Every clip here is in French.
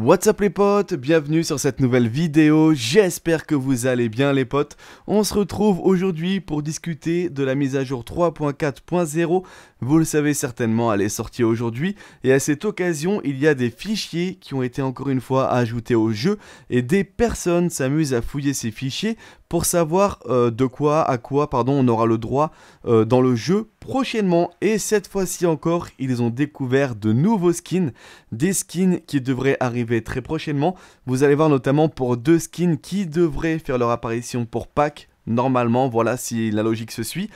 What's up les potes, bienvenue sur cette nouvelle vidéo, j'espère que vous allez bien les potes. On se retrouve aujourd'hui pour discuter de la mise à jour 3.4.0, vous le savez certainement, elle est sortie aujourd'hui, et à cette occasion il y a des fichiers qui ont été encore une fois ajoutés au jeu, et des personnes s'amusent à fouiller ces fichiers pour savoir euh, de quoi, à quoi, pardon, on aura le droit euh, dans le jeu prochainement. Et cette fois-ci encore, ils ont découvert de nouveaux skins, des skins qui devraient arriver très prochainement. Vous allez voir notamment pour deux skins qui devraient faire leur apparition pour Pâques normalement, voilà si la logique se suit.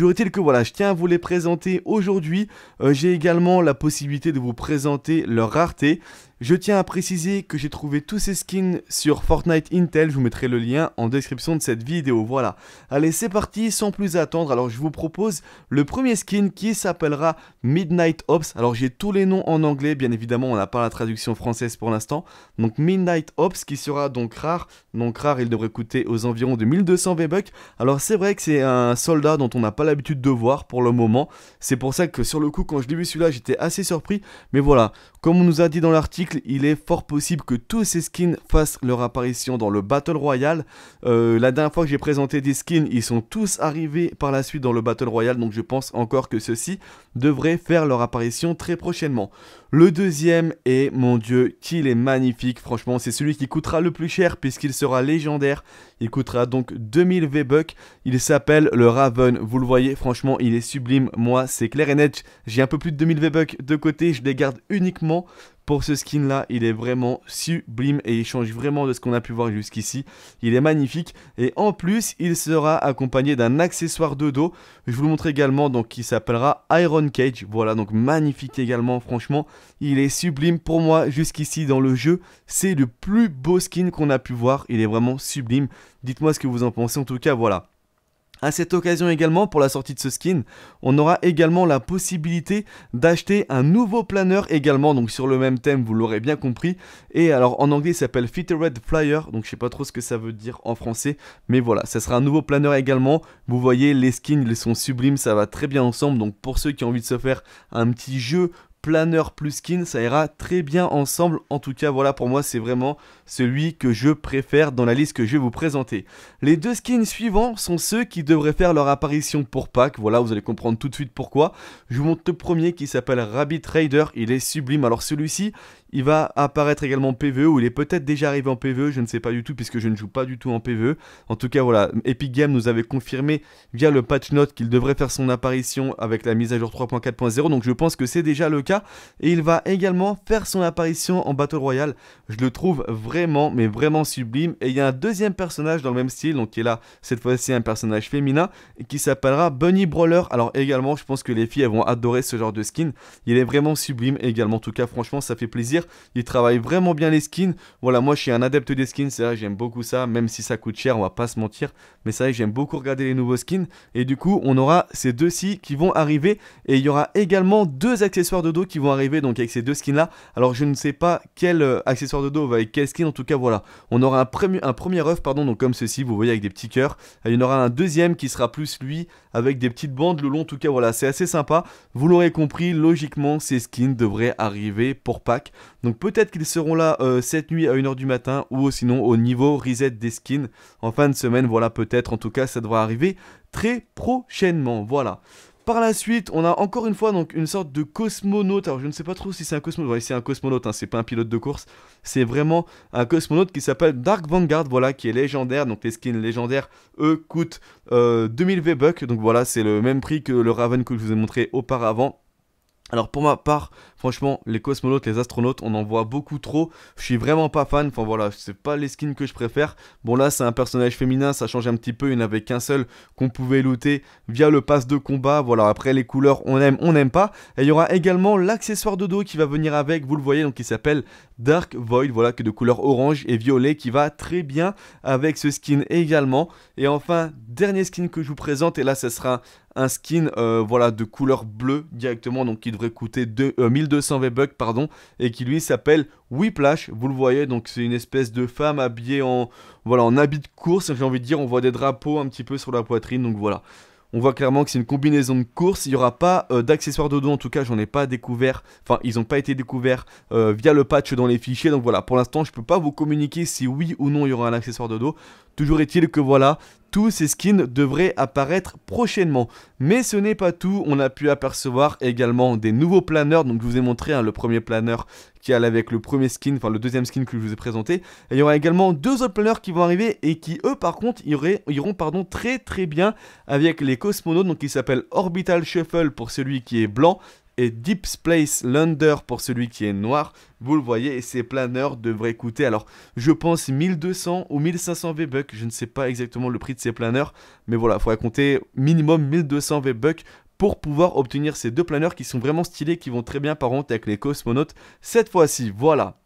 Toujours est-il que voilà, je tiens à vous les présenter aujourd'hui. Euh, j'ai également la possibilité de vous présenter leur rareté. Je tiens à préciser que j'ai trouvé tous ces skins sur Fortnite Intel, je vous mettrai le lien en description de cette vidéo, voilà. Allez c'est parti, sans plus attendre, alors je vous propose le premier skin qui s'appellera Midnight Ops, alors j'ai tous les noms en anglais, bien évidemment on n'a pas la traduction française pour l'instant, donc Midnight Ops qui sera donc rare, donc rare il devrait coûter aux environs de 1200 V-Bucks, alors c'est vrai que c'est un soldat dont on n'a pas la Habitude de voir pour le moment. C'est pour ça que sur le coup, quand je l'ai vu celui-là, j'étais assez surpris. Mais voilà, comme on nous a dit dans l'article, il est fort possible que tous ces skins fassent leur apparition dans le Battle Royale. Euh, la dernière fois que j'ai présenté des skins, ils sont tous arrivés par la suite dans le Battle Royale. Donc je pense encore que ceux-ci devraient faire leur apparition très prochainement. Le deuxième est, mon dieu, qu'il est magnifique, franchement, c'est celui qui coûtera le plus cher puisqu'il sera légendaire. Il coûtera donc 2000 V-Bucks, il s'appelle le Raven, vous le voyez, franchement, il est sublime, moi, c'est clair et net, j'ai un peu plus de 2000 V-Bucks de côté, je les garde uniquement pour ce skin là, il est vraiment sublime et il change vraiment de ce qu'on a pu voir jusqu'ici. Il est magnifique et en plus il sera accompagné d'un accessoire de dos. Je vous le montre également donc qui s'appellera Iron Cage. Voilà donc magnifique également franchement. Il est sublime pour moi jusqu'ici dans le jeu. C'est le plus beau skin qu'on a pu voir. Il est vraiment sublime. Dites-moi ce que vous en pensez en tout cas voilà. À cette occasion également, pour la sortie de ce skin, on aura également la possibilité d'acheter un nouveau planeur également, donc sur le même thème, vous l'aurez bien compris. Et alors en anglais, il s'appelle Red Flyer, donc je sais pas trop ce que ça veut dire en français, mais voilà, ça sera un nouveau planeur également. Vous voyez, les skins, ils sont sublimes, ça va très bien ensemble. Donc pour ceux qui ont envie de se faire un petit jeu planeur plus skin, ça ira très bien ensemble. En tout cas, voilà pour moi, c'est vraiment celui que je préfère dans la liste que je vais vous présenter. Les deux skins suivants sont ceux qui devraient faire leur apparition pour Pâques. Voilà, vous allez comprendre tout de suite pourquoi. Je vous montre le premier qui s'appelle Rabbit Raider. Il est sublime. Alors celui-ci, il va apparaître également PvE, ou il est peut-être déjà arrivé en PvE, je ne sais pas du tout, puisque je ne joue pas du tout en PvE. En tout cas, voilà, Epic Games nous avait confirmé via le patch note qu'il devrait faire son apparition avec la mise à jour 3.4.0, donc je pense que c'est déjà le cas. Et il va également faire son apparition en Battle Royale. Je le trouve vraiment, mais vraiment sublime. Et il y a un deuxième personnage dans le même style, donc qui est là, cette fois-ci un personnage féminin, qui s'appellera Bunny Brawler. Alors également, je pense que les filles, vont adorer ce genre de skin. Il est vraiment sublime également, en tout cas, franchement, ça fait plaisir. Il travaille vraiment bien les skins. Voilà, moi je suis un adepte des skins, c'est vrai, j'aime beaucoup ça, même si ça coûte cher, on va pas se mentir. Mais c'est vrai, j'aime beaucoup regarder les nouveaux skins. Et du coup, on aura ces deux-ci qui vont arriver. Et il y aura également deux accessoires de dos qui vont arriver, donc avec ces deux skins-là. Alors je ne sais pas quel euh, accessoire de dos va avec quel skin, en tout cas voilà. On aura un, premier, un premier œuf, pardon, donc comme ceci, vous voyez avec des petits cœurs. Et il y en aura un deuxième qui sera plus lui, avec des petites bandes le long, en tout cas voilà, c'est assez sympa. Vous l'aurez compris, logiquement, ces skins devraient arriver pour Pâques. Donc peut-être qu'ils seront là euh, cette nuit à 1h du matin ou sinon au niveau reset des skins en fin de semaine. Voilà peut-être, en tout cas ça devrait arriver très prochainement. Voilà. Par la suite, on a encore une fois donc une sorte de cosmonaute. Alors je ne sais pas trop si c'est un cosmonaute. c'est un cosmonaute, hein, c'est pas un pilote de course. C'est vraiment un cosmonaute qui s'appelle Dark Vanguard, voilà, qui est légendaire. Donc les skins légendaires, eux, coûtent 2000 euh, V-Bucks. Donc voilà, c'est le même prix que le Raven que je vous ai montré auparavant. Alors pour ma part, franchement, les cosmonautes, les astronautes, on en voit beaucoup trop. Je suis vraiment pas fan. Enfin voilà, c'est pas les skins que je préfère. Bon là, c'est un personnage féminin, ça change un petit peu. Il n'y en avait qu'un seul qu'on pouvait looter via le pass de combat. Voilà, après les couleurs, on aime, on n'aime pas. Et il y aura également l'accessoire de dos qui va venir avec. Vous le voyez, donc il s'appelle Dark Void, voilà, que de couleur orange et violet, qui va très bien avec ce skin également. Et enfin, dernier skin que je vous présente, et là, ce sera un skin euh, voilà, de couleur bleue directement, donc qui devrait coûter 1200 euh, V-Bucks, pardon, et qui lui s'appelle Whiplash, vous le voyez, donc c'est une espèce de femme habillée en, voilà, en habit de course, j'ai envie de dire, on voit des drapeaux un petit peu sur la poitrine, donc voilà on voit clairement que c'est une combinaison de courses. Il n'y aura pas euh, d'accessoire de dos. en tout cas, j'en ai pas découvert. Enfin, ils n'ont pas été découverts euh, via le patch dans les fichiers. Donc voilà, pour l'instant, je ne peux pas vous communiquer si oui ou non il y aura un accessoire de dos. Toujours est-il que voilà, tous ces skins devraient apparaître prochainement. Mais ce n'est pas tout, on a pu apercevoir également des nouveaux planeurs. Donc je vous ai montré hein, le premier planeur qui allait avec le premier skin, enfin le deuxième skin que je vous ai présenté. il y aura également deux autres planeurs qui vont arriver et qui eux par contre iront très très bien avec les cosmonautes. Donc il s'appelle Orbital Shuffle pour celui qui est blanc et Deep Space Lander pour celui qui est noir. Vous le voyez, et ces planeurs devraient coûter, alors je pense 1200 ou 1500 V-Bucks, je ne sais pas exactement le prix de ces planeurs, mais voilà, il faudrait compter minimum 1200 V-Bucks pour pouvoir obtenir ces deux planeurs qui sont vraiment stylés, qui vont très bien par contre avec les cosmonautes cette fois-ci. Voilà,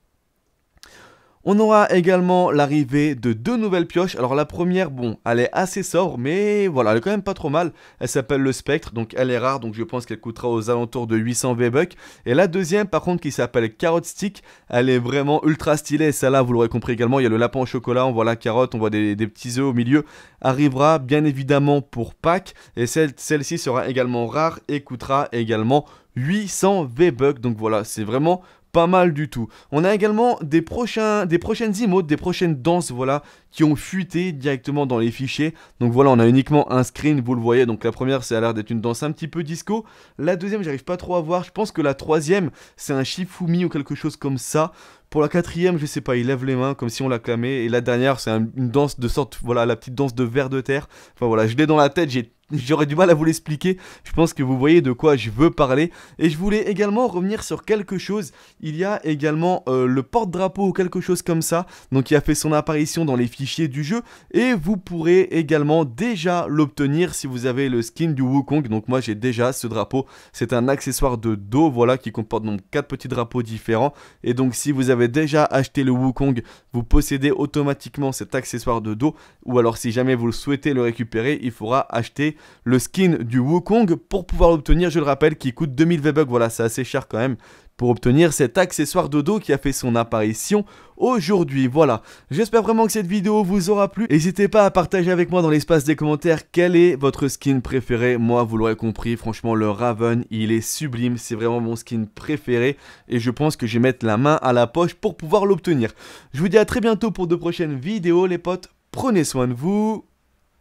on aura également l'arrivée de deux nouvelles pioches. Alors la première, bon, elle est assez sort, mais voilà, elle est quand même pas trop mal. Elle s'appelle le Spectre, donc elle est rare, donc je pense qu'elle coûtera aux alentours de 800 V-Bucks. Et la deuxième, par contre, qui s'appelle Carotte Stick, elle est vraiment ultra stylée. Celle-là, vous l'aurez compris également, il y a le lapin au chocolat, on voit la carotte, on voit des, petits œufs au milieu. Arrivera bien évidemment pour Pâques, et celle-ci sera également rare et coûtera également 800 V-Bucks. Donc voilà, c'est vraiment pas mal du tout. On a également des, prochains, des prochaines emotes, des prochaines danses, voilà, qui ont fuité directement dans les fichiers. Donc voilà, on a uniquement un screen, vous le voyez. Donc la première, c'est a l'air d'être une danse un petit peu disco. La deuxième, j'arrive pas trop à voir. Je pense que la troisième, c'est un Shifumi ou quelque chose comme ça. Pour la quatrième, je sais pas, il lève les mains comme si on l'acclamait. Et la dernière, c'est une danse de sorte, voilà, la petite danse de verre de terre. Enfin voilà, je l'ai dans la tête, J'aurais du mal à vous l'expliquer, je pense que vous voyez de quoi je veux parler. Et je voulais également revenir sur quelque chose, il y a également euh, le porte-drapeau ou quelque chose comme ça, donc il a fait son apparition dans les fichiers du jeu, et vous pourrez également déjà l'obtenir si vous avez le skin du Wukong, donc moi j'ai déjà ce drapeau, c'est un accessoire de dos, voilà, qui comporte donc 4 petits drapeaux différents, et donc si vous avez déjà acheté le Wukong, vous possédez automatiquement cet accessoire de dos. Ou alors si jamais vous le souhaitez le récupérer, il faudra acheter le skin du Wukong pour pouvoir l'obtenir, je le rappelle, qui coûte 2000 V-Bucks. Voilà, c'est assez cher quand même pour obtenir cet accessoire dodo qui a fait son apparition aujourd'hui. Voilà, j'espère vraiment que cette vidéo vous aura plu. N'hésitez pas à partager avec moi dans l'espace des commentaires quel est votre skin préféré. Moi, vous l'aurez compris, franchement, le Raven, il est sublime. C'est vraiment mon skin préféré et je pense que je vais mettre la main à la poche pour pouvoir l'obtenir. Je vous dis à très bientôt pour de prochaines vidéos, les potes. Prenez soin de vous.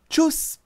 Tchuss